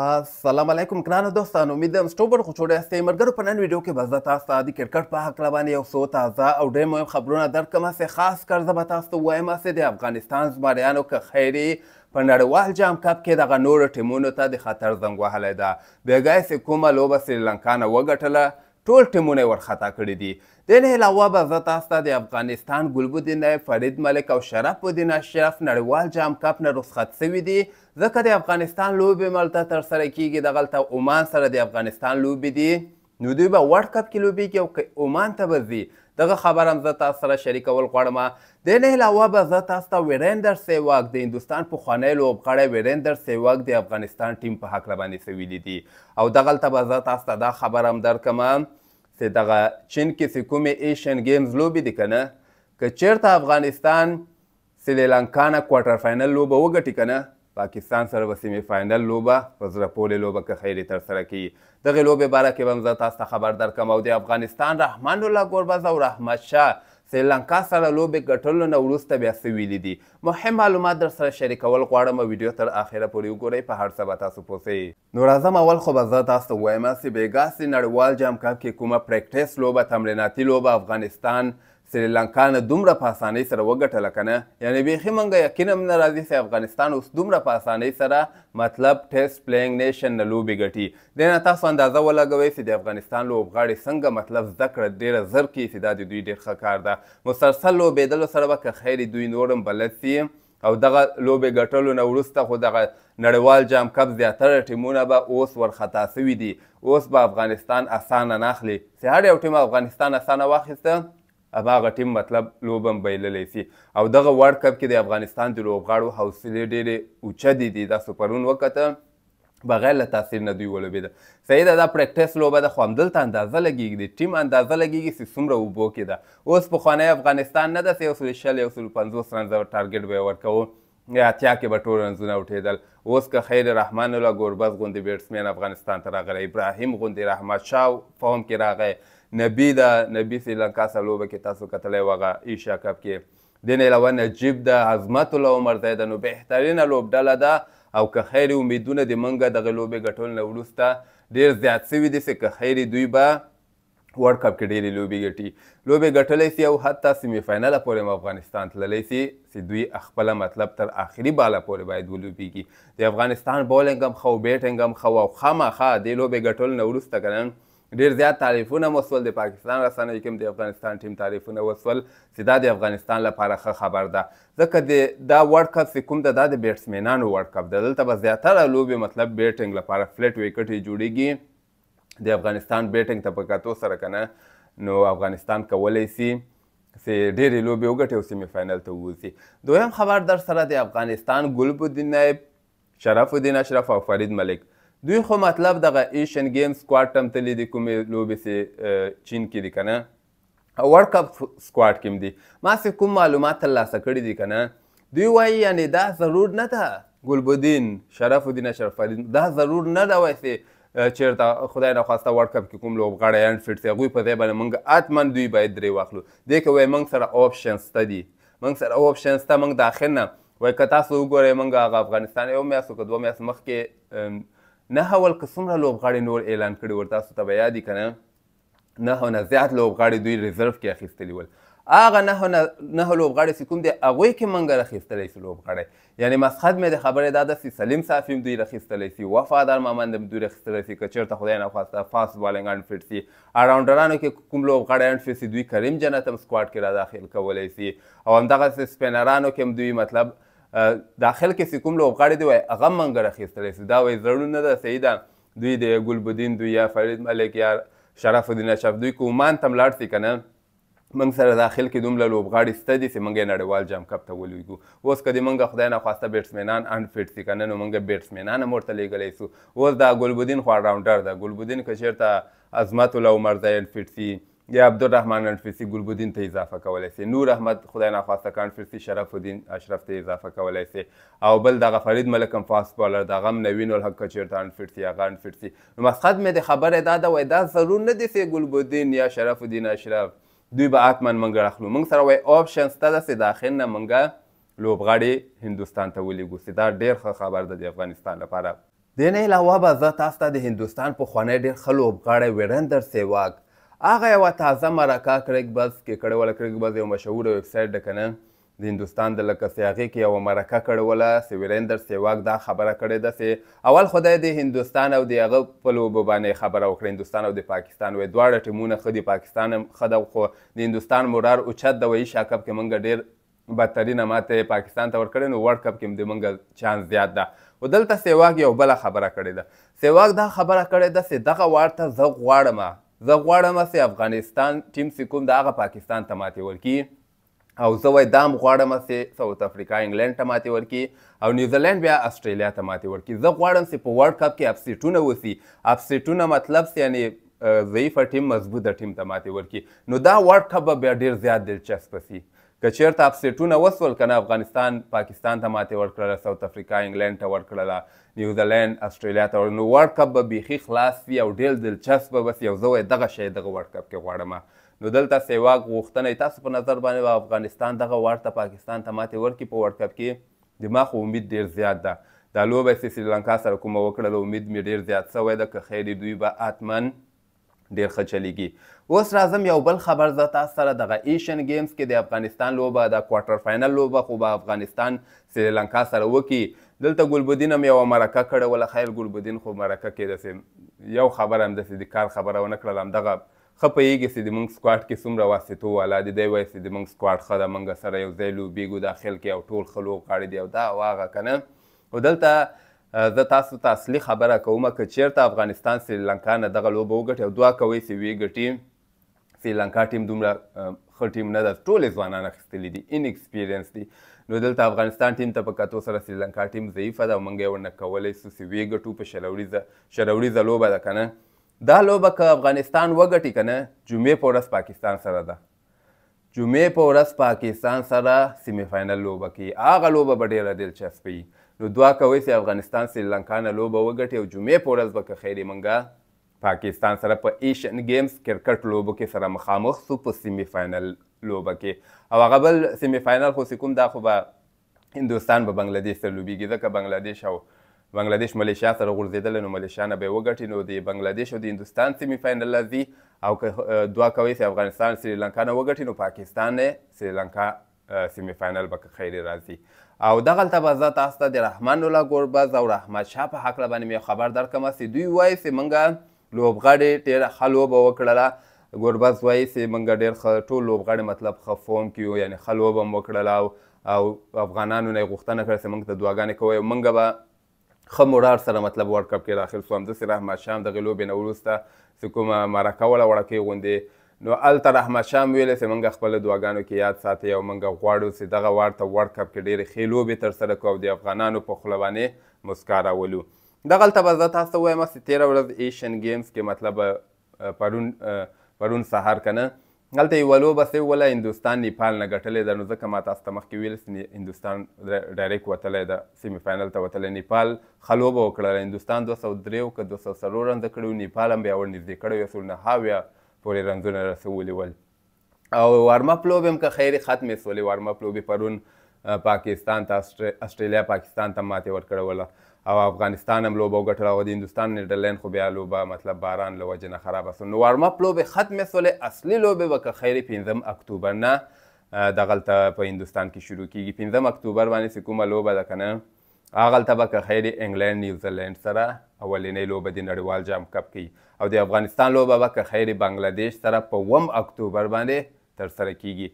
السلام علیکم ګرانو دوستانو امید ده مستوبر خو جوړه یاستئ ملګرو په نن ویډیو کې به زه تاسو ته د کرکټ په هکله باندې یو څو تازه او ډېر مهم خبرونه درکړم هسې خاص کر زه به تاسو ته ووایم هسې د افغانستان زمریانو که خیري په نړیوال جام کپ کې دغه نورو ټیمونو ته د خطر زنګ وهلی ده بېګا یې کومه لوبه سریلانکا نه وګټله ټول ټیمونه ورخطا کړي دي د نه علاوه به زه تاسو ته د افغانستان ګلبدین فرید ملک او شرف الدین اشرف نړیوال جام کپ نه رخصت سوي دي ځکه د افغانستان لوبې ملته ترسره کیږي دغلته عمان سره د افغانستان لوبې دي نو دوی به ورلډ کپ کې لوبیږي او عمان ته به ځي دغه خبر هم زه تاسو سره شریکول غواړم د نه علاوه به زه تاسو ته ویرندر سیواک د هندوستان پخوانی لوبغاړی ویرندر سیواک د افغانستان ټیم په هکله باندې څه ویلي دي او دغلته به زه تاسو ته دا خبر هم درکړم چې دغه چین کې چې کومې ایشین ګیمز لوبې دي که نه که چېرته افغانستان سریلانکا نه کوارټر فاینل لوبه وګټي که نه پاکستان سره به سیمې فاینل لوبه په زړه پورې لوبه که خیرې ترسره کوي دغې لوبې باره کې به هم زه تاسو ته خبر درکړم او د افغانستان رحمان الله ګربز او رحمت شاه سریلانکا سره لوبې ګټلو نه وروسته بیا څه ویلي دي مهم معلومات درسره شریکول غواړم ویډیو تر اخره پورې وګورئ په هر څه به تاسو پوسئ نو راځم اول خو به زه تاسو وایم چې بېګاسې نړیوال جام کپ کې کومه پریکټیس لوبه تمریناتي لوبه افغانستان سریلانکا نه دومره په اسانۍ سره وګټله که نه یعنې بیخي موږ یقینا نه راځي چې افغانستان اوس دومره په اسانۍ سره مطلب ټیسټ پلیینګ نیشن نه لوبې ګټي دی نه تاسو اندازه ولګوئ چې د افغانستان لوبغاړي څنګه مطلب زده کړه ډېره زر کوي چې دا د دوی ډېر ښه کار ده مسلسل لوبېدلو سره به که خیر دوی نور هم بلد سي او دغه لوبې ګټلو نه وروسته خو دغه نړیوال جام کپ زیاتره ټیمونه به اوس ورخطا سوي دي اوس به افغانستان اسانه نه اخلي چې هر یو ټیم افغانستان اسانه واخیسته هماغه ټیم مطلب لوبه هم بایللی سي او دغه ورلډ کپ کې د افغانستان د لوبغاړو حوصلې ډېرې اوچه دي دي تاسو پرون وکته بغیر له تاثیر نه دوی ولوبېده صحیح ده دا پریکټس لوبه ده خو همدلته اندازه لګېږي د ټیم اندازه لګېږي چې څومره اوبو کې ده اوس پخوانی افغانستان نه ده سې یو سل شل یو سل پنځوس رنزه ټارګېټ به یې ورکوو اتیا کې به ټول رنځونه وټېدل اوس که خیر رحمان الله ګوربز غوندې بیټسمین افغانستان ته راغلی ابراهیم غوندې رحمت شاه فهم کې راغی نبی د نبی سریلانکا سره لوبه کې تاسو کتلی وغه ایشیا کپ کې دین علاوه نجیب د عظمت الله عمرزی ده نو بهترینه لوبډله ده او که خیر امیدونه د منګه دغه لوبې ګټل نه وروسته ډېر زیات سوي دي چې که خیر دوی به ورلد کپ کې ډېرې لوبې ګټي لوبې ګټلی سي او حتی سیمې فاینله پورې هم افغانستان تللی سي چې دوی خپله مطلب تر آخري بالا پورې باید ولوبېږي د افغانستان بولینګ هم ښه او بیټینګ هم ښه او خامخا دې لوبې ګټلو نه وروسته که ډیر زیات تعریفونه وسول د پاکستان رسنۍ کې د افغانستان ټیم تعریفونه وسول چې دا د افغانستان لپاره ښه خبر ده ځکه د دا ورلد کپ چې کوم ده دا د بیټسمینانو ورلد کپ ده دلته به زیاتره لوبې مطلب بیټینګ لپاره فلیټ ویکټ یې جوړیږي د افغانستان بیټینګ ته په کتو سره کنه نو افغانستان کولی سي سي ډېرې لوبې وګټي او سیمي فاینل ته ووځي دویم خبر در سره د افغانستان ګلب الدین نایب شرف الدین اشرف او فرید ملک دوی خو مطلب دغه ایشین گیم سکواډ تم تللی دي کومې لوبې سي چین کې دي کنه او ورلد کپ سکواډ کې دي ما سه کوم معلومات ترلاسه کړي دي کنه دوی وایي یعنی دا ضرور نه ده ګلبدین شرف الدین اشرف فرید دا ضرور نه ده وایي چیرته خدای نه خواسته ورلډ کپ کې کوم لوبغاړی اینډ فټ سي هغوی په ځای باندې موږ اتمن دوی باید درې واخلو دې کې وایي موږ سره آپشن شته دي موږ سره آپشن شته موږ داخل نه وایي که تاسو وګورئ موږ هغه افغانستان یو میاشت که دوه میاشت مخکې نه اول که څومره لوبغاړي نور اعلان کړي ور تاسو ته به یاد دي که نه نه نه زیات لوبغاړي دوی ریزرو کې اخیستلي ول هغه نه نه لوبغاړي چې کوم دی هغوی کې مونږ راخیستلی شو لوبغاړی یعنې مسخد مې د خبرې دا ده چې سلیم صافي هم دوی راخیستلی شي وفادار مامند هم دوی راخیستلی شي که چېرته خدای نخواسته فاست بالنګ انډفیټ شي اراونډرانو کې کوم لوبغاړی انډفیټ شي دوی کریم جنت هم سکواډ کې را داخل کولی شي او همدغسې سپینرانو کې هم دوی مطلب داخل کې چې کوم لوبغاړي دی وای هغه مونږ راخیستلی شي دا وایي زړونه نه ده صحیح ده دوی د ګلبدین دوی یا فرید ملک یا شرف الدین اشرف دوی کومان تم لاړ شي که نه منګ سره داخل کې دومره لوبغاړي سته دي چې منګ یې نړیوال جام کپ ته ولویږو اوس که د منګ خدای ناخواسته بیټسمینان انفټ سي که نه نو منګ بیټسمینان هم ورته لیږلی سو اوس دا ګلبدین خو راونډر ده ګلبدین که چېرته عظمت الله عمرزی انفټ سي یا عبدالرحمن انفسی ګلبدین ته اضافه کولای سي نور احمد خدای ناخواسته کانفرسی شرف الدین اشرف ته اضافه کولای سي او بل دغه فرید ملکم فاست بالر دغه نوین الحق چیرته انفرسی هغه انفرسی نو مسخد مې د خبره دا ده وای دا ضرور نه دي سي ګلبدین یا شرف الدین اشرف دوی به اتمن منګه اخلو موږ سره وای آپشن ستاسو سي داخل نه منګه لوبغاړي هندستان ته ولېګو سي دا ډېر ښه خبر ده د افغانستان لپاره د نه علاوه به زه تاسو ته د هندستان په خوانی ډېر ښه لوبغاړی ویرندر سیواک هغه یوه تازه مرکه کرک بز کې کړې وله کرک بز یو مشهوره ویبسایټ ده که نه د هندستان د لکه سیاغې کې یوه مرکه کړوله سویریندر سیواک دا خبره کړې ده چې اول خدای د هندستان او د هغه په لوبو باندې خبره وکړه هندستان او د پاکستان وایي دواړه ټیمونه ښه دي پاکستان هم ښه ده خو د هندستان مرار اوچت ده وایي شاکپ کې موږ ډېر بدترینه ماته پاکستان ته ورکړې نو ورلډ کپ کې د موږ چانس زیات ده خو دلته سیواک یو بله خبره کړې ده سیواک دا خبره کړې ده چې دغه وار ته زه غواړم زه غواړم چې افغانستان ټیم چې کوم د هغه پاکستان ته ماتې ورکړي او زه وای دا م غواړم چې ساوت افریقا انګلینډ ته ماتې ورکړي او نیوزیلینډ بیا استرالیا ته ماتې ورکړي زه غواړم چې په ورلډ کپ کې اپسیټونه وسي اپسیټونه مطلب یعنی ضعیفه ټیم مضبوطه ټیم ته ماتې ورکړي نو دا ورلډ کپ به بیا ډېر زیات دلچسپه سي که چېرته اپسیټونه وسول که نه افغانستان پاکستان ته ماتې ورکړله ساوت افریقا انګلینډ ته ورکړله نیوزیلینډ استرالیا ته نو ورلډ کپ به بیخي خلاص وي او ډېر دلچسپه به سي او زه وایي دغه شی دغه ورلډ کپ کې غواړم نو دلته سیواک غوښتنه تاسو په نظر باندې با افغانستان دغه ورته پاکستان ته ماتې ورکړي په ورلډ کپ کې د ما خو امید ډیر زیات ده دا لوبه چې سریلانکا سره کومه وکړله امید مې ډیر زیات سوی ده که خیر دوی به اتمن ډیر ښه چلیږي اوس راځم یو بل خبر زه تاسو سره دغه ایشین ګیمز کې د افغانستان لوبه د کوارټر فاینل لوبه خو به افغانستان سریلانکا سره وکړي دلته ګلبدین هم یوه مرکه کړې وله خیر ګلبدین خو مرکه کې داسې یو خبره همداسې د کار خبره ونه کړله همدغه ښه پوهېږي چې زموږ سکواډ کې څومره واسطو والا دي دی وایي چې زموږ سکواډ ښه ده موږ سره یو ځای لوبېږو داخل کې او ټول ښه لوبغاړي دي او دا او هغه که نه او دلته زه تاسو ته اصلي خبره کوم که چېرته افغانستان سریلانکا نه دغه لوبه وګټي او دوه کوي چې ویې ګټي سریلانکا ټیم دومره ښه ټیم نه ده ټولې ځوانان اخیستلي دي ان ایکسپیرینس دي نو دلته افغانستان ټیم ته په کتو سره سریلانکا ټیم ضعیفه ده او موږ یې ورنه کولی سو چې ویې ګټو په شلوریزه شلوریزه لوبه ده که نه دا لوبه که افغانستان وګټي که نه جمعې په ورځ پاکستان سره ده جمعې په ورځ پاکستان سره سیمی فاینل لوبه کوي هغه لوبه به ډېره دلچسپه وي نو دعا کوئ چې افغانستان سریلانکا نه لوبه وګټي او جمعې په ورځ به که خیر منګه پاکستان سره په پا ایشین ګیمز کرکټ لوبو کې سره مخامخ سو په سیمی فاینل لوبه کې او هغه بل سیمی فاینل خو سکوم دا خو به هندوستان به بنگلاديش سره لوبیږي ځکه بنگلاديش او بنگلاديش ملیشیا سره غورځېدل نو ملیشیا نه به وګټي نو د بنگلاديش او د هندستان سیمی فاینل ځي او که دوه کوي چې افغانستان سریلانکا نه وګټي نو پاکستان نه سریلانکا سیمی فاینل به خیری راځي او دغلته به زه تاسو ته د رحمان الله ګربز او رحمت شاه په هکله باندې مې خبر درکوم چې دوی وایي چې موږ لوبغاړي ډېره ښه لوبه وکړله ګربز وایي چې موږ ډېر ښه ټول لوبغاړي مطلب ښه فوم کې یو یعنې ښه لوبه هم وکړله او افغانانو نه یې غوښتنه کړه چې موږ ته دعاګانې کوئ موږ به خمرار سره مطلب ورلد کپ کې داخل شو هم د سره احمد شام د غلوب نه ورسته کومه مرکه ولا وړکه غوندې نو الته رحمت شام ویل چې منګه خپل دواګانو کې یاد ساتي او منګه غواړو چې دغه وارته ورلد کپ کې ډېرې ښې لوبې ترسره کړو او د افغانانو په خوله باندې مسکا راولو دغلته به زه تاسو ته وایم چې تېره ورځ ایشین ګیمز کې مطلب پرون پرون سهار که نه هلته یوه لوبه سوې وله هندوستان نیپال نه ګټلې ده نو ځکه ما تاسو ته مخکې ویل چې هندوستان ډایرکټ وتلی ده سیمي فاینل ته وتلی نیپال ښه لوبه وکړله هندوستان دوه سوه درېو که دوه سوه څلور رنزه کړي وو نیپال هم بیا ور نږدې کړی یو سل نهه اویا پورې رنزونه رسولي ول او وارم اپ لوبې هم که خیر ختمې سولې وارم اپ لوبې پرون پاکستان ته استرالیا پاکستان ته ماتې ورکړوله او افغانستان هم لوبه وګټله او د هندوستان نیدرلینډ خو بیا لوبه مطلب باران له وجې نه خرابه سوه نو وارمپ لوبې ختمې سولې اصلي لوبې به که خیرې پنځم اکتوبر نه دغلته په هندوستان کې شروع کیږي پنځم اکتوبر باندې چې کومه لوبه ده که نه هغلته به که خیرې انګلینډ نیوزیلینډ سره اولنۍ لوبه د نړیوال جام کپ کوي او د افغانستان لوبه به که خیرې بنګلادیش سره په اووم اکتوبر باندې ترسره کیږي